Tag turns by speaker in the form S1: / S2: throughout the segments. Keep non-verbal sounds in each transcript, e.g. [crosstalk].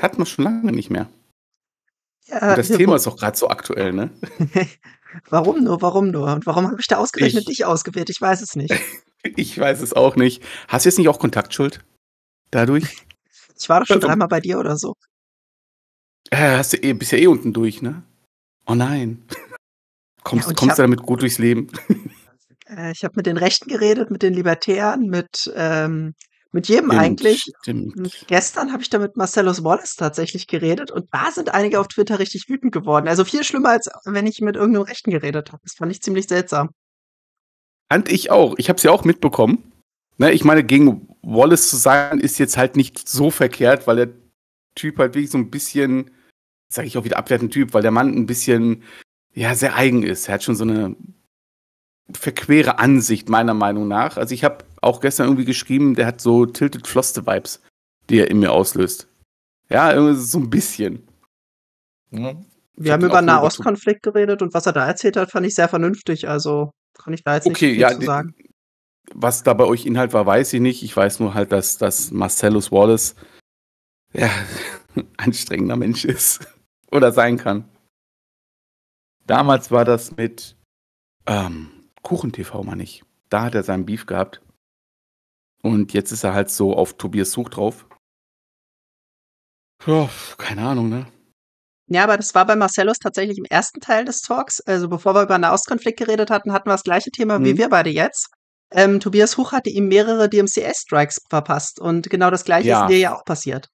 S1: Hat man schon lange nicht mehr. Ja, und das ja, Thema ist auch gerade so aktuell, ne?
S2: [laughs] warum nur, warum nur? Und warum habe ich da ausgerechnet ich, dich ausgewählt? Ich weiß es nicht. [laughs]
S1: ich weiß es auch nicht. Hast du jetzt nicht auch Kontaktschuld? Dadurch?
S2: [laughs] ich war doch schon also- dreimal bei dir oder so.
S1: Äh, hast du eh, bist ja eh unten durch, ne? Oh nein. Kommst, ja, kommst hab, du damit gut durchs Leben?
S2: äh, ich habe mit den Rechten geredet, mit den Libertären, mit ähm, mit jedem stimmt, eigentlich. Stimmt. Gestern habe ich da mit Marcellus Wallace tatsächlich geredet und da sind einige auf Twitter richtig wütend geworden. Also viel schlimmer, als wenn ich mit irgendeinem Rechten geredet habe. Das fand ich ziemlich seltsam.
S1: Fand ich auch. Ich habe es ja auch mitbekommen. Ne, ich meine, gegen Wallace zu sein, ist jetzt halt nicht so verkehrt, weil der Typ halt wirklich so ein bisschen, sage ich auch wieder abwertend Typ, weil der Mann ein bisschen, ja, sehr eigen ist. Er hat schon so eine verquere Ansicht, meiner Meinung nach. Also ich habe auch gestern irgendwie geschrieben, der hat so Tilted Floste Vibes, die er in mir auslöst. Ja, irgendwie so ein bisschen. Mhm. Wir haben über Nahostkonflikt
S2: geredet und was er da erzählt hat, fand ich sehr vernünftig. Also kann ich da jetzt okay, nicht viel ja, zu sagen.
S1: Was da bei euch Inhalt war, weiß ich nicht. Ich weiß nur halt, dass, dass Marcellus Wallace ja, [laughs] anstrengender Mensch ist [laughs] oder sein kann. Damals war das mit ähm, KuchenTV, meine ich. Da hat er seinen Beef gehabt. Und jetzt ist er halt so auf Tobias Such drauf. Ja, keine Ahnung, ne?
S2: Ja, aber das war bei Marcellus tatsächlich im ersten Teil des Talks. Also bevor wir über einen Auskonflikt geredet hatten, hatten wir das gleiche Thema mhm. wie wir beide jetzt. Ähm, Tobias Huch hatte ihm mehrere DMCA-Strikes verpasst und genau das gleiche ja. ist dir ja auch passiert.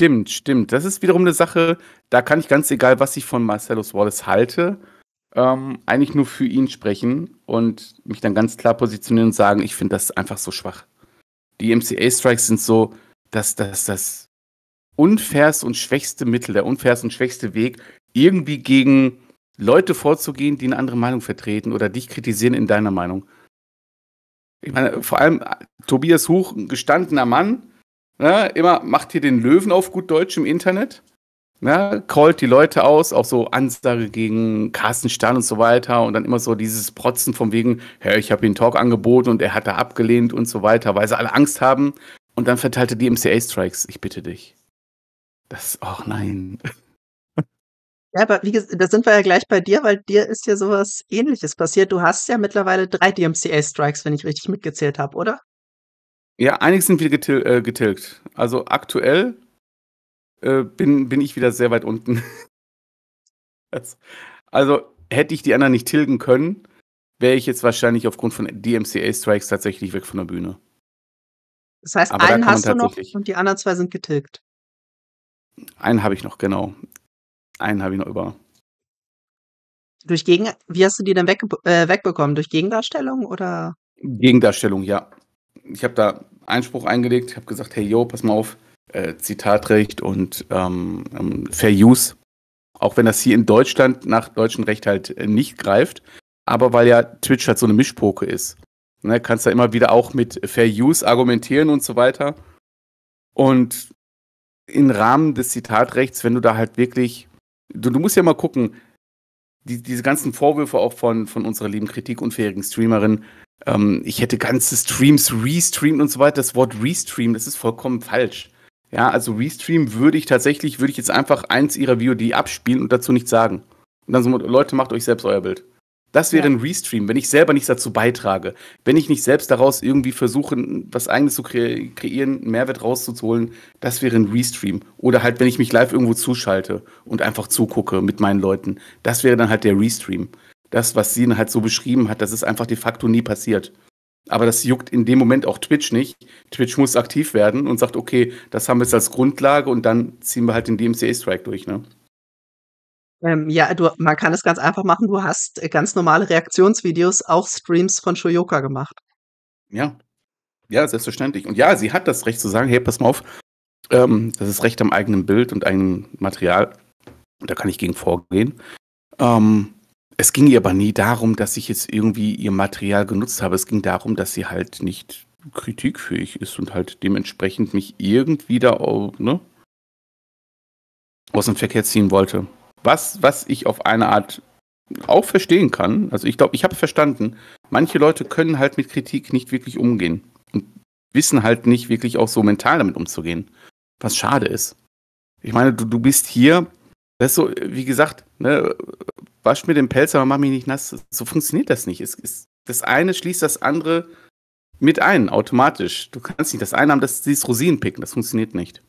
S1: Stimmt, stimmt. Das ist wiederum eine Sache, da kann ich ganz egal, was ich von Marcellus Wallace halte, ähm, eigentlich nur für ihn sprechen und mich dann ganz klar positionieren und sagen, ich finde das einfach so schwach. Die MCA-Strikes sind so dass das, das unfairste und schwächste Mittel, der unfairste und schwächste Weg, irgendwie gegen Leute vorzugehen, die eine andere Meinung vertreten oder dich kritisieren in deiner Meinung. Ich meine, vor allem äh, Tobias Huch, ein gestandener Mann, ne, immer macht hier den Löwen auf gut Deutsch im Internet ne, callt die Leute aus, auch so Ansage gegen Carsten Stern und so weiter und dann immer so dieses Protzen von wegen, hey, ich habe ihm Talk angeboten und er hat da abgelehnt und so weiter, weil sie alle Angst haben und dann verteilte die MCA-Strikes, ich bitte dich. Das, ach oh nein.
S2: Ja, aber wie gesagt, da sind wir ja gleich bei dir, weil dir ist ja sowas ähnliches passiert. Du hast ja mittlerweile drei DMCA-Strikes, wenn ich richtig mitgezählt habe, oder?
S1: Ja, einige sind wieder getil äh, getilgt. Also aktuell äh, bin, bin ich wieder sehr weit unten. [laughs] also hätte ich die anderen nicht tilgen können, wäre ich jetzt wahrscheinlich aufgrund von DMCA-Strikes tatsächlich weg von der Bühne. Das heißt, Aber einen da hast du noch
S2: und die anderen zwei sind getilgt.
S1: Einen habe ich noch, genau. Einen habe ich noch über.
S2: Durch Gegen Wie hast du die denn weg, äh, wegbekommen? Durch Gegendarstellung oder?
S1: Gegendarstellung, ja. Ich habe da Einspruch eingelegt, habe gesagt, hey yo, pass mal auf, äh, Zitatrecht und ähm, ähm, Fair Use. Auch wenn das hier in Deutschland nach deutschem Recht halt äh, nicht greift. Aber weil ja Twitch halt so eine Mischpoke ist. Ne, kannst da immer wieder auch mit Fair Use argumentieren und so weiter. Und im Rahmen des Zitatrechts, wenn du da halt wirklich, du, du musst ja mal gucken, die, diese ganzen Vorwürfe auch von, von unserer lieben kritikunfähigen Streamerin, ähm, ich hätte ganze Streams restreamt und so weiter, das Wort restream, das ist vollkommen falsch. Ja, also Restream würde ich tatsächlich, würde ich jetzt einfach eins ihrer VOD abspielen und dazu nichts sagen. Und dann so, Leute, macht euch selbst euer Bild. Das wäre ja. ein Restream, wenn ich selber nichts dazu beitrage. Wenn ich nicht selbst daraus irgendwie versuche, was eigenes zu kre kreieren, einen Mehrwert rauszuholen, das wäre ein Restream. Oder halt, wenn ich mich live irgendwo zuschalte und einfach zugucke mit meinen Leuten. Das wäre dann halt der Restream. Das, was sie halt so beschrieben hat, das ist einfach de facto nie passiert. Aber das juckt in dem Moment auch Twitch nicht. Twitch muss aktiv werden und sagt, okay, das haben wir jetzt als Grundlage und dann ziehen wir halt den DMCA-Strike durch, ne?
S2: Ähm, ja, du, man kann es ganz einfach machen. Du hast äh, ganz normale Reaktionsvideos auf Streams von Shoyoka gemacht.
S1: Ja. Ja, selbstverständlich. Und ja, sie hat das Recht zu sagen, hey, pass mal auf, ähm, das ist Recht am eigenen Bild und eigenem Material. Da kann ich gegen vorgehen. Ähm, es ging ihr aber nie darum, dass ich jetzt irgendwie ihr Material genutzt habe. Es ging darum, dass sie halt nicht kritikfähig ist und halt dementsprechend mich irgendwie da ne, aus dem Verkehr ziehen wollte. Was, was ich auf eine Art auch verstehen kann. Also ich glaube, ich habe verstanden, manche Leute können halt mit Kritik nicht wirklich umgehen und wissen halt nicht wirklich auch so mental damit umzugehen. Was schade ist. Ich meine, du, du bist hier, das ist so, wie gesagt, ne, wasch mir den Pelz, aber mach mich nicht nass. So funktioniert das nicht. Es, es, das eine schließt das andere mit ein, automatisch. Du kannst nicht das eine haben, das dieses Rosinenpicken, das funktioniert nicht.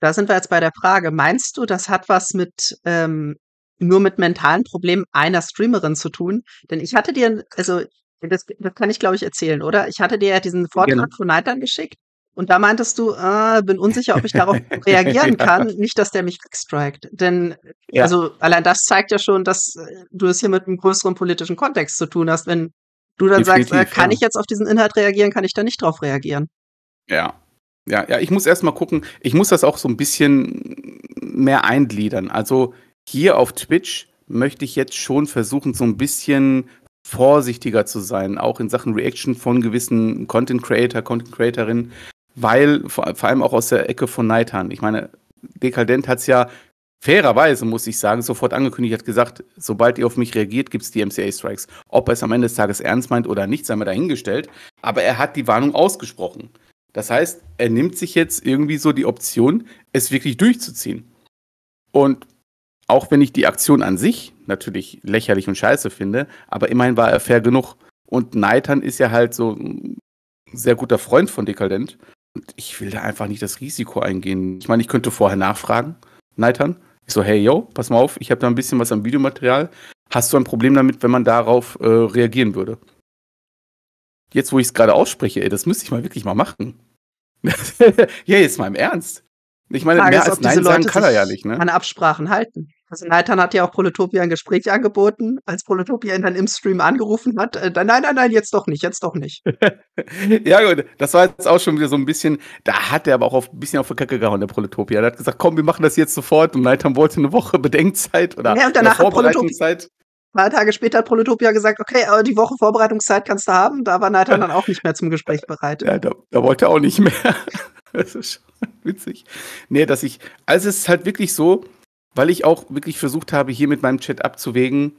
S2: Da sind wir jetzt bei der Frage, meinst du, das hat was mit ähm, nur mit mentalen Problemen einer Streamerin zu tun? Denn ich hatte dir, also das, das kann ich glaube ich erzählen, oder? Ich hatte dir ja diesen Vortrag genau. von Neidern geschickt und da meintest du, äh, bin unsicher, ob ich darauf [laughs] reagieren kann. Nicht, dass der mich strikt. Denn ja. also allein das zeigt ja schon, dass äh, du es hier mit einem größeren politischen Kontext zu tun hast. Wenn du dann Definitiv, sagst, äh, kann ja. ich jetzt auf diesen Inhalt reagieren, kann ich da nicht drauf reagieren.
S1: Ja. Ja, ja, ich muss erstmal gucken, ich muss das auch so ein bisschen mehr eingliedern. Also hier auf Twitch möchte ich jetzt schon versuchen, so ein bisschen vorsichtiger zu sein, auch in Sachen Reaction von gewissen Content Creator, Content Creatorinnen, weil vor, vor allem auch aus der Ecke von Neidhan. Ich meine, Dekadent hat es ja fairerweise, muss ich sagen, sofort angekündigt, hat gesagt, sobald ihr auf mich reagiert, gibt es die MCA-Strikes. Ob er es am Ende des Tages ernst meint oder nicht, sei mir dahingestellt. Aber er hat die Warnung ausgesprochen. Das heißt, er nimmt sich jetzt irgendwie so die Option, es wirklich durchzuziehen. Und auch wenn ich die Aktion an sich natürlich lächerlich und scheiße finde, aber immerhin war er fair genug. Und Neitan ist ja halt so ein sehr guter Freund von Dekadent ich will da einfach nicht das Risiko eingehen. Ich meine, ich könnte vorher nachfragen, Neitern. Ich so, hey, yo, pass mal auf, ich habe da ein bisschen was am Videomaterial. Hast du ein Problem damit, wenn man darauf äh, reagieren würde? Jetzt, wo ich es gerade ausspreche, ey, das müsste ich mal wirklich mal machen. [laughs] ja, jetzt mal im Ernst. Ich meine, Frage mehr ist, als Nein sagen kann er ja nicht, ne? An Absprachen halten.
S2: Also Neitan hat ja auch Prolotopia ein Gespräch angeboten, als Prolotopia ihn dann im Stream angerufen hat. Äh, nein, nein, nein, jetzt doch nicht, jetzt doch nicht.
S1: [laughs] ja gut, das war jetzt auch schon wieder so ein bisschen, da hat er aber auch auf, ein bisschen auf die Kacke gehauen, der Prolotopia. Er hat gesagt, komm, wir machen das jetzt sofort und Neitan wollte eine Woche Bedenkzeit oder ja, und danach Vorbereitungszeit.
S2: Ein paar Tage später hat Prolotopia gesagt, okay, aber äh, die Woche Vorbereitungszeit kannst du haben. Da war Neitan dann auch nicht mehr zum Gespräch bereit. [laughs] Ja, da,
S1: da wollte er auch nicht mehr. [laughs] das ist schon witzig. Nee, dass ich, also es ist halt wirklich so, weil ich auch wirklich versucht habe, hier mit meinem Chat abzuwägen,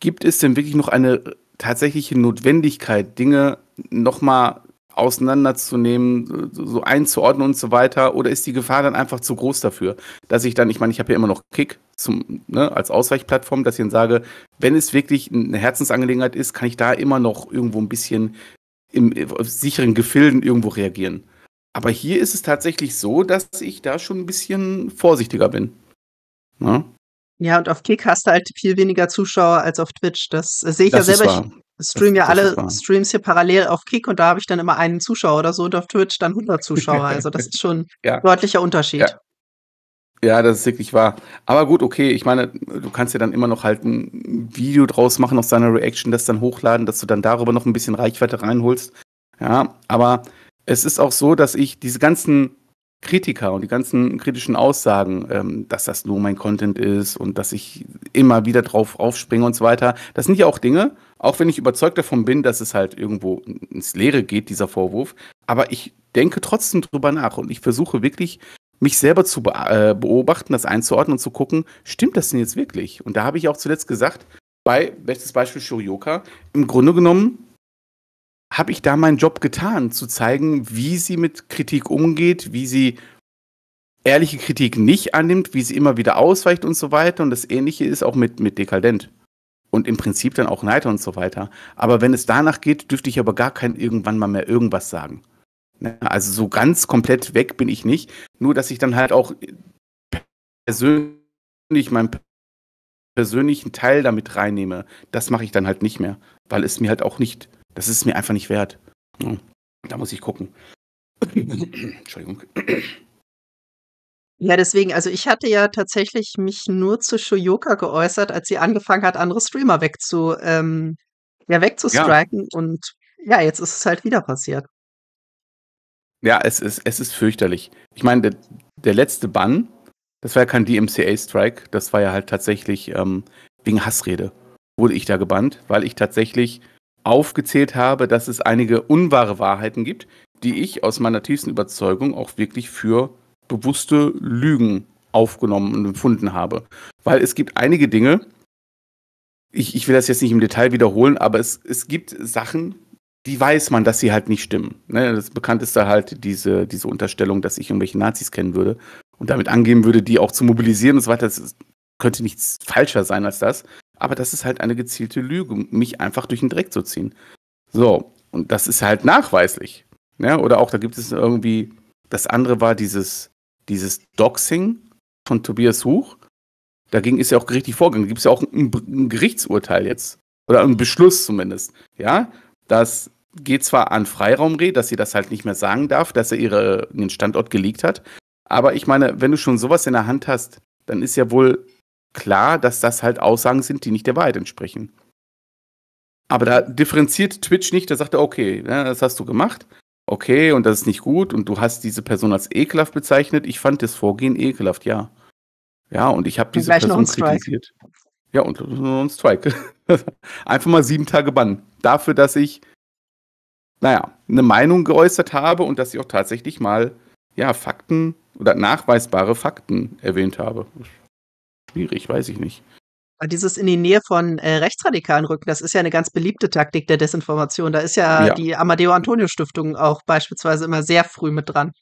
S1: gibt es denn wirklich noch eine tatsächliche Notwendigkeit, Dinge nochmal auseinanderzunehmen, so einzuordnen und so weiter? Oder ist die Gefahr dann einfach zu groß dafür, dass ich dann, ich meine, ich habe ja immer noch Kick zum, ne, als Ausweichplattform, dass ich dann sage, wenn es wirklich eine Herzensangelegenheit ist, kann ich da immer noch irgendwo ein bisschen im, im sicheren Gefilden irgendwo reagieren. Aber hier ist es tatsächlich so, dass ich da schon ein bisschen vorsichtiger bin. Ne?
S2: Ja, und auf Kick hast du halt viel weniger Zuschauer als auf Twitch. Das äh, sehe ich das ja selber.
S1: Ich stream das, ja alle
S2: Streams hier parallel auf Kick und da habe ich dann immer einen Zuschauer oder so und auf Twitch dann 100 Zuschauer. [laughs] Also das ist schon ja. ein deutlicher
S1: Unterschied. Ja. Ja, das ist wirklich wahr. Aber gut, okay, ich meine, du kannst ja dann immer noch halt ein Video draus machen aus deiner Reaction, das dann hochladen, dass du dann darüber noch ein bisschen Reichweite reinholst. Ja, aber es ist auch so, dass ich diese ganzen Kritiker und die ganzen kritischen Aussagen, ähm, dass das nur mein Content ist und dass ich immer wieder drauf aufspringe und so weiter, das sind ja auch Dinge, auch wenn ich überzeugt davon bin, dass es halt irgendwo ins Leere geht, dieser Vorwurf, aber ich denke trotzdem drüber nach und ich versuche wirklich, mich selber zu be äh, beobachten, das einzuordnen und zu gucken, stimmt das denn jetzt wirklich? Und da habe ich auch zuletzt gesagt, bei, bestes Beispiel Shurioka, im Grunde genommen habe ich da meinen Job getan, zu zeigen, wie sie mit Kritik umgeht, wie sie ehrliche Kritik nicht annimmt, wie sie immer wieder ausweicht und so weiter. Und das Ähnliche ist auch mit, mit Dekadent. Und im Prinzip dann auch Neiter und so weiter. Aber wenn es danach geht, dürfte ich aber gar kein irgendwann mal mehr irgendwas sagen. Ne? Also so ganz komplett weg bin ich nicht. Nur, dass ich dann halt auch persönlich meinen persönlichen Teil damit reinnehme, das mache ich dann halt nicht mehr, weil es mir halt auch nicht das ist mir einfach nicht wert. Hm. Da muss ich gucken. [clears throat] Entschuldigung.
S2: Ja, deswegen, also ich hatte ja tatsächlich mich nur zu Shoyoka geäußert, als sie angefangen hat, andere Streamer wegzu, ähm, ja, wegzustriken. Ja. Und ja, jetzt ist es halt wieder passiert.
S1: Ja, es ist, es ist fürchterlich. Ich meine, der, der letzte Bann, das war ja kein DMCA-Strike, das war ja halt tatsächlich ähm, wegen Hassrede, wurde ich da gebannt, weil ich tatsächlich aufgezählt habe, dass es einige unwahre Wahrheiten gibt, die ich aus meiner tiefsten Überzeugung auch wirklich für bewusste Lügen aufgenommen und empfunden habe. Weil es gibt einige Dinge, ich, ich will das jetzt nicht im Detail wiederholen, aber es, es gibt Sachen, die weiß man, dass sie halt nicht stimmen. Ne? Das bekannteste halt diese, diese Unterstellung, dass ich irgendwelche Nazis kennen würde und damit angeben würde, die auch zu mobilisieren und so weiter. Das könnte nichts falscher sein als das. Aber das ist halt eine gezielte Lüge, mich einfach durch den Dreck zu ziehen. So, und das ist halt nachweislich. Ja, ne? oder auch, da gibt es irgendwie, das andere war dieses, dieses Doxing von Tobias Huch. Dagegen ist ja auch gerichtlich vorgegangen. Da gibt es ja auch ein, ein Gerichtsurteil jetzt. Oder einen Beschluss zumindest. Ja, das geht zwar an Freiraumreh, dass sie das halt nicht mehr sagen darf, dass er ihre, den Standort gelegt hat. Aber ich meine, wenn du schon sowas in der Hand hast, dann ist ja wohl klar, dass das halt Aussagen sind, die nicht der Wahrheit entsprechen. Aber da differenziert Twitch nicht, da sagt er, okay, das hast du gemacht, okay, und das ist nicht gut, und du hast diese Person als ekelhaft bezeichnet. Ich fand das Vorgehen ekelhaft, ja. Ja, und ich habe diese Person kritisiert. Ja, und, und, und Strike. [laughs] Einfach mal sieben Tage Bann. Dafür, dass ich, naja, eine Meinung geäußert habe und dass ich auch tatsächlich mal, ja, Fakten oder nachweisbare Fakten erwähnt habe schwierig, weiß ich nicht. Aber dieses in die
S2: Nähe von äh, Rechtsradikalen rücken, das ist ja eine ganz beliebte Taktik der Desinformation. Da ist ja, ja. die Amadeo Antonio Stiftung auch beispielsweise immer sehr früh mit dran.